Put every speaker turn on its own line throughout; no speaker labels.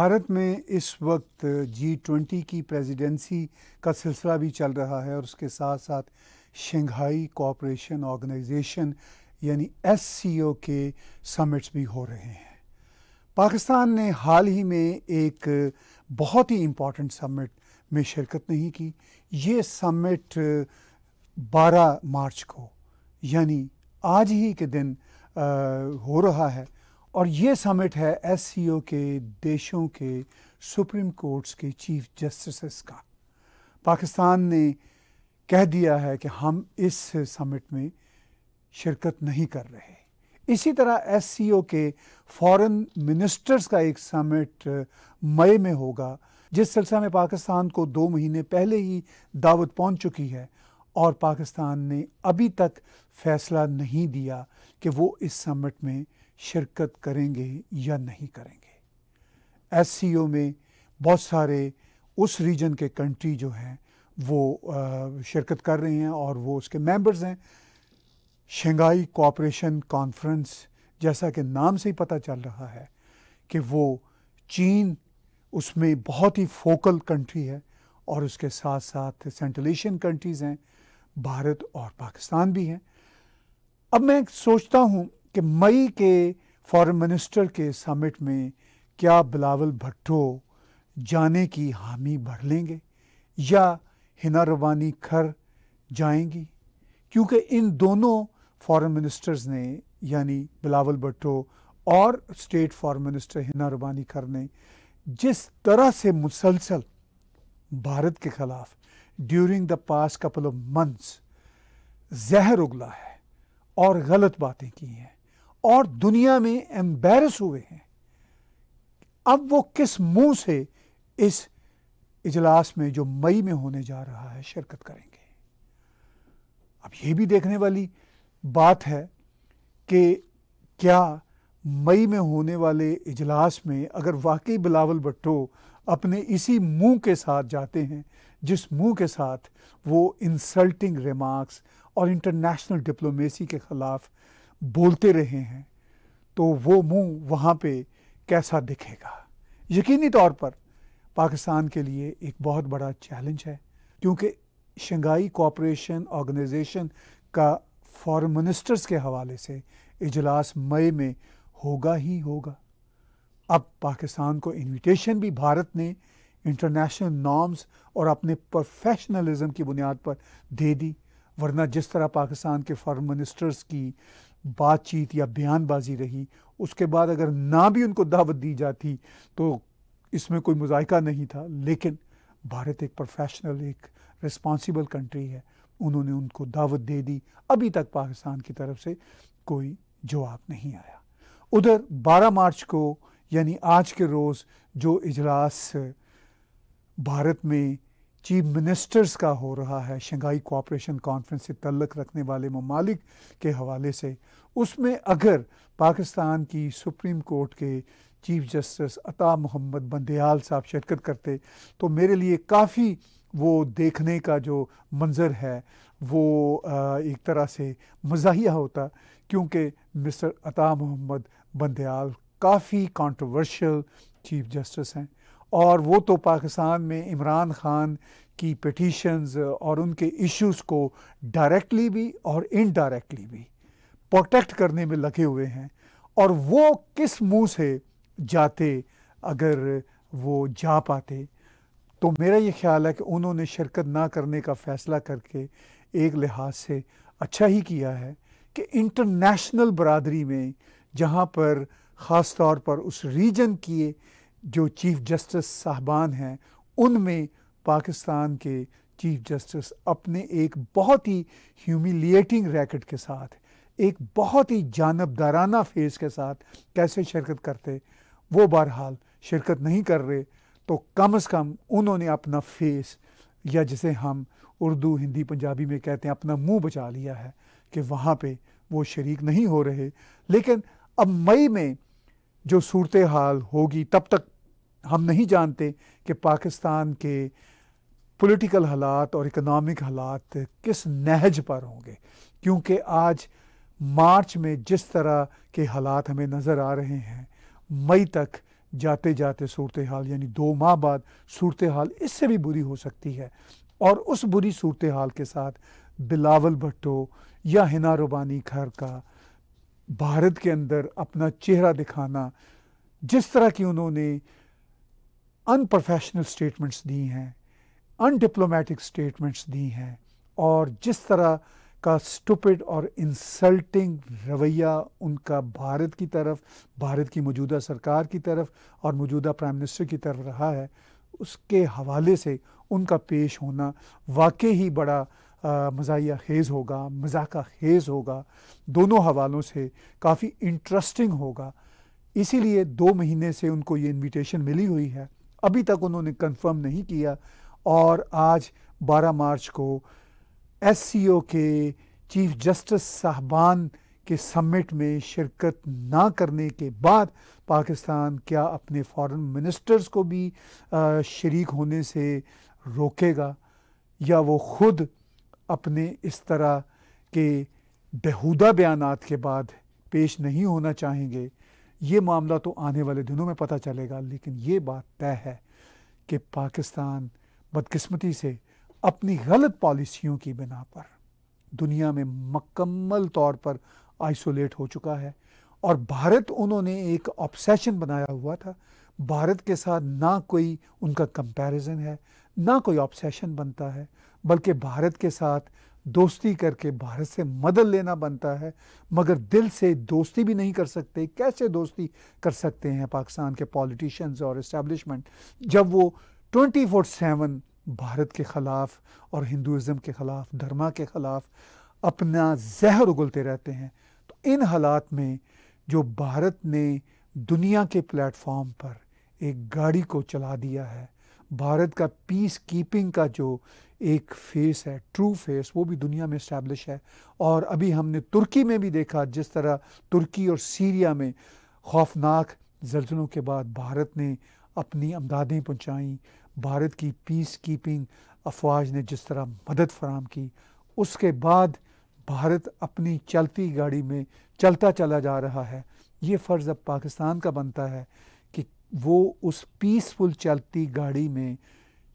भारत में इस वक्त जी ट्वेंटी की प्रेसिडेंसी का सिलसिला भी चल रहा है और उसके साथ साथ शंघाई कोऑपरेशन ऑर्गेनाइजेशन यानी एस के समिट्स भी हो रहे हैं पाकिस्तान ने हाल ही में एक बहुत ही इम्पॉर्टेंट समिट में शिरकत नहीं की ये समिट 12 मार्च को यानी आज ही के दिन आ, हो रहा है और ये समिट है एस के देशों के सुप्रीम कोर्ट्स के चीफ जस्टिस का पाकिस्तान ने कह दिया है कि हम इस समिट में शिरकत नहीं कर रहे इसी तरह एस के फॉरेन मिनिस्टर्स का एक समिट मई में होगा जिस सिलसिले में पाकिस्तान को दो महीने पहले ही दावत पहुंच चुकी है और पाकिस्तान ने अभी तक फैसला नहीं दिया कि वो इस समिट में शिरकत करेंगे या नहीं करेंगे एस में बहुत सारे उस रीजन के कंट्री जो हैं वो शिरकत कर रहे हैं और वो उसके मेंबर्स हैं शंघाई कोऑपरेशन कॉन्फ्रेंस जैसा कि नाम से ही पता चल रहा है कि वो चीन उसमें बहुत ही फोकल कंट्री है और उसके साथ साथ सेंट्रल एशियन कंट्रीज़ हैं भारत और पाकिस्तान भी हैं अब मैं सोचता हूँ कि मई के फॉरेन मिनिस्टर के समिट में क्या बिलावल भट्टो जाने की हामी भर लेंगे या हिना रवानी खर जाएंगी क्योंकि इन दोनों फॉरेन मिनिस्टर्स ने यानी बिलावल भट्टो और state foreign minister Hina Rabbani Khar ने जिस तरह से मुसलसल भारत के खिलाफ during the past couple of months जहर उगला है और गलत बातें की हैं और दुनिया में एम्बेरस हुए हैं अब वो किस मुंह से इस इजलास में जो मई में होने जा रहा है शिरकत करेंगे अब ये भी देखने वाली बात है कि क्या मई में होने वाले इजलास में अगर वाकई बिलावल भट्टो अपने इसी मुंह के साथ जाते हैं जिस मुंह के साथ वो इंसल्टिंग रिमार्क्स और इंटरनेशनल डिप्लोमेसी के ख़िलाफ़ बोलते रहे हैं तो वो मुंह वहाँ पे कैसा दिखेगा यकीनी तौर पर पाकिस्तान के लिए एक बहुत बड़ा चैलेंज है क्योंकि शंघाई कोऑपरेशन ऑर्गेनाइजेशन का फॉरेन मिनिस्टर्स के हवाले से इजलास मई में होगा ही होगा अब पाकिस्तान को इनविटेशन भी भारत ने इंटरनेशनल नॉर्म्स और अपने प्रोफेशनलिज्म की बुनियाद पर दे दी वरना जिस तरह पाकिस्तान के फॉरेन मिनिस्टर्स की बातचीत या बयानबाजी रही उसके बाद अगर ना भी उनको दावत दी जाती तो इसमें कोई मुजायका नहीं था लेकिन भारत एक प्रोफेशनल एक रिस्पॉन्सिबल कंट्री है उन्होंने उनको दावत दे दी अभी तक पाकिस्तान की तरफ से कोई जवाब नहीं आया उधर 12 मार्च को यानी आज के रोज़ जो इजलास भारत में चीफ मिनिस्टर्स का हो रहा है शंघाई कोऑपरेशन कॉन्फ्रेंस से तल्लक रखने वाले ममालिक के हवाले से उसमें अगर पाकिस्तान की सुप्रीम कोर्ट के चीफ जस्टिस अता मोहम्मद बंदयाल साहब शिरकत करते तो मेरे लिए काफ़ी वो देखने का जो मंज़र है वो एक तरह से मज़ाहिया होता क्योंकि मिस्टर अता मोहम्मद बंदयाल काफ़ी कंट्रोवर्शियल चीफ जस्टिस हैं और वो तो पाकिस्तान में इमरान ख़ान की पटिशन्स और उनके इश्यूज़ को डायरेक्टली भी और इनडायरेक्टली भी प्रोटेक्ट करने में लगे हुए हैं और वो किस मुंह से जाते अगर वो जा पाते तो मेरा ये ख्याल है कि उन्होंने शिरकत ना करने का फ़ैसला करके एक लिहाज से अच्छा ही किया है कि इंटरनेशनल बरदरी में जहाँ पर ख़ास तौर पर उस रीजन की जो चीफ जस्टिस साहबान हैं उनमें पाकिस्तान के चीफ जस्टिस अपने एक बहुत ही ह्यूमिलिएटिंग रैकेट के साथ एक बहुत ही जानबदाराना फेस के साथ कैसे शिरकत करते वो बहरहाल शिरकत नहीं कर रहे तो कम से कम उन्होंने अपना फेस या जिसे हम उर्दू हिंदी पंजाबी में कहते हैं अपना मुंह बचा लिया है कि वहाँ पे वो शरीक नहीं हो रहे लेकिन अब मई में जो सूरत हाल होगी तब तक हम नहीं जानते कि पाकिस्तान के पॉलिटिकल हालात और इकोनॉमिक हालात किस नहज पर होंगे क्योंकि आज मार्च में जिस तरह के हालात हमें नज़र आ रहे हैं मई तक जाते जाते सूरत हाल यानी दो माह बाद सूरत हाल इससे भी बुरी हो सकती है और उस बुरी सूरत हाल के साथ बिलावल भट्टो या हिना रुबानी खर का भारत के अंदर अपना चेहरा दिखाना जिस तरह की उन्होंने अनप्रोफेशनल स्टेटमेंट्स दी हैं अनडिप्लोमेटिक स्टेटमेंट्स दी हैं और जिस तरह का स्टुपिड और इंसल्टिंग रवैया उनका भारत की तरफ भारत की मौजूदा सरकार की तरफ और मौजूदा प्राइम मिनिस्टर की तरफ रहा है उसके हवाले से उनका पेश होना वाकई ही बड़ा मजाया खेज़ होगा मजाक खेज़ होगा दोनों हवालों से काफ़ी इंटरेस्टिंग होगा इसीलिए दो महीने से उनको ये इनविटेशन मिली हुई है अभी तक उन्होंने कंफर्म नहीं किया और आज 12 मार्च को एस के चीफ जस्टिस साहबान के समिट में शिरकत ना करने के बाद पाकिस्तान क्या अपने फॉरेन मिनिस्टर्स को भी शरीक होने से रोकेगा या वो खुद अपने इस तरह के बेहुदा बयानात के बाद पेश नहीं होना चाहेंगे ये मामला तो आने वाले दिनों में पता चलेगा लेकिन ये बात तय है कि पाकिस्तान बदकिस्मती से अपनी गलत पॉलिसियों की बिना पर दुनिया में मकम्मल तौर पर आइसोलेट हो चुका है और भारत उन्होंने एक ऑब्सेशन बनाया हुआ था भारत के साथ ना कोई उनका कंपैरिजन है ना कोई ऑब्सेशन बनता है बल्कि भारत के साथ दोस्ती करके भारत से मदद लेना बनता है मगर दिल से दोस्ती भी नहीं कर सकते कैसे दोस्ती कर सकते हैं पाकिस्तान के पॉलिटिशियंस और इस्टेब्लिशमेंट जब वो ट्वेंटी फोर सेवन भारत के ख़िलाफ़ और हिंदुज़म के ख़िलाफ़ धर्मा के ख़िलाफ़ अपना जहर उगलते रहते हैं तो इन हालात में जो भारत ने दुनिया के प्लेटफॉर्म पर एक गाड़ी को चला दिया है भारत का पीस कीपिंग का जो एक फेस है ट्रू फेस वो भी दुनिया में इस्टेब्लिश है और अभी हमने तुर्की में भी देखा जिस तरह तुर्की और सीरिया में खौफनाक जल्जलों के बाद भारत ने अपनी अमदादें पहुँचाईं भारत की पीस कीपिंग अफवाज ने जिस तरह मदद फराम की उसके बाद भारत अपनी चलती गाड़ी में चलता चला जा रहा है ये फ़र्ज़ अब पाकिस्तान का बनता है वो उस पीसफुल चलती गाड़ी में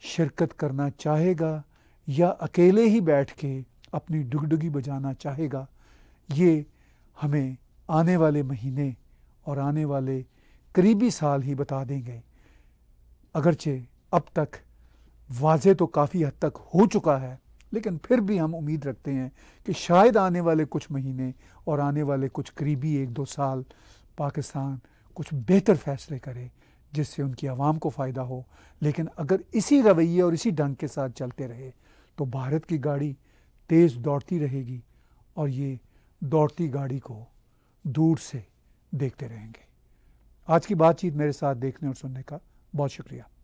शिरकत करना चाहेगा या अकेले ही बैठ के अपनी डुगडुगी बजाना चाहेगा ये हमें आने वाले महीने और आने वाले करीबी साल ही बता देंगे अगरचे अब तक वाजे तो काफ़ी हद तक हो चुका है लेकिन फिर भी हम उम्मीद रखते हैं कि शायद आने वाले कुछ महीने और आने वाले कुछ करीबी एक दो साल पाकिस्तान कुछ बेहतर फैसले करें जिससे उनकी आवाम को फ़ायदा हो लेकिन अगर इसी रवैये और इसी ढंग के साथ चलते रहे तो भारत की गाड़ी तेज़ दौड़ती रहेगी और ये दौड़ती गाड़ी को दूर से देखते रहेंगे आज की बातचीत मेरे साथ देखने और सुनने का बहुत शुक्रिया